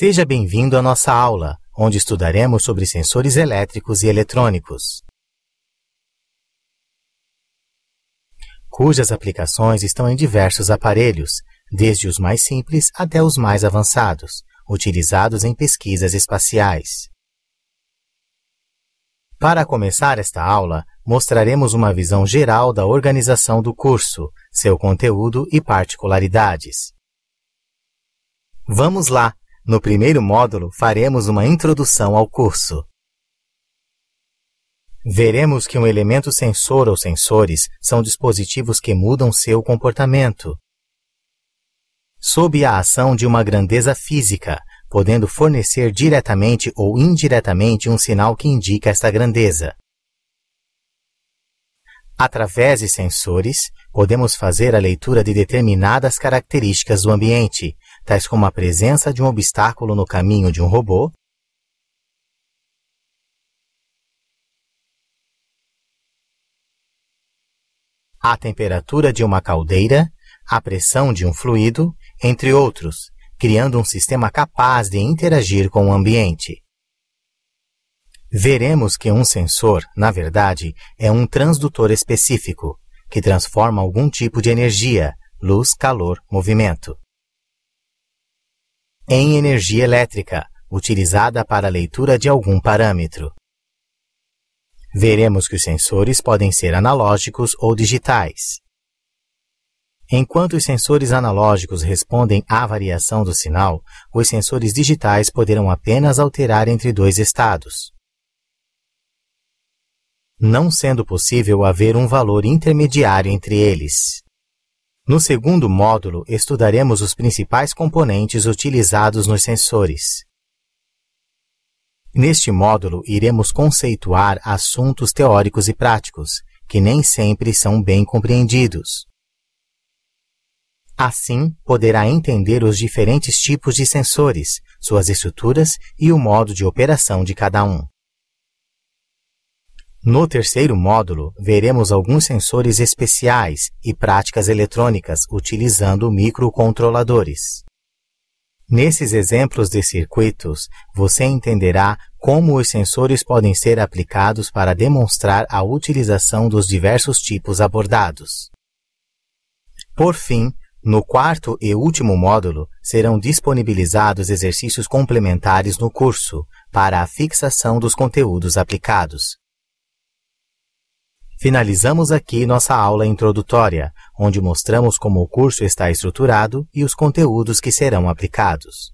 Seja bem-vindo à nossa aula, onde estudaremos sobre sensores elétricos e eletrônicos, cujas aplicações estão em diversos aparelhos, desde os mais simples até os mais avançados, utilizados em pesquisas espaciais. Para começar esta aula, mostraremos uma visão geral da organização do curso, seu conteúdo e particularidades. Vamos lá! No primeiro módulo, faremos uma introdução ao curso. Veremos que um elemento sensor ou sensores são dispositivos que mudam seu comportamento sob a ação de uma grandeza física, podendo fornecer diretamente ou indiretamente um sinal que indica esta grandeza. Através de sensores, podemos fazer a leitura de determinadas características do ambiente, tais como a presença de um obstáculo no caminho de um robô, a temperatura de uma caldeira, a pressão de um fluido, entre outros, criando um sistema capaz de interagir com o ambiente. Veremos que um sensor, na verdade, é um transdutor específico, que transforma algum tipo de energia, luz, calor, movimento em energia elétrica, utilizada para a leitura de algum parâmetro. Veremos que os sensores podem ser analógicos ou digitais. Enquanto os sensores analógicos respondem à variação do sinal, os sensores digitais poderão apenas alterar entre dois estados. Não sendo possível haver um valor intermediário entre eles. No segundo módulo, estudaremos os principais componentes utilizados nos sensores. Neste módulo, iremos conceituar assuntos teóricos e práticos, que nem sempre são bem compreendidos. Assim, poderá entender os diferentes tipos de sensores, suas estruturas e o modo de operação de cada um. No terceiro módulo, veremos alguns sensores especiais e práticas eletrônicas utilizando microcontroladores. Nesses exemplos de circuitos, você entenderá como os sensores podem ser aplicados para demonstrar a utilização dos diversos tipos abordados. Por fim, no quarto e último módulo, serão disponibilizados exercícios complementares no curso para a fixação dos conteúdos aplicados. Finalizamos aqui nossa aula introdutória, onde mostramos como o curso está estruturado e os conteúdos que serão aplicados.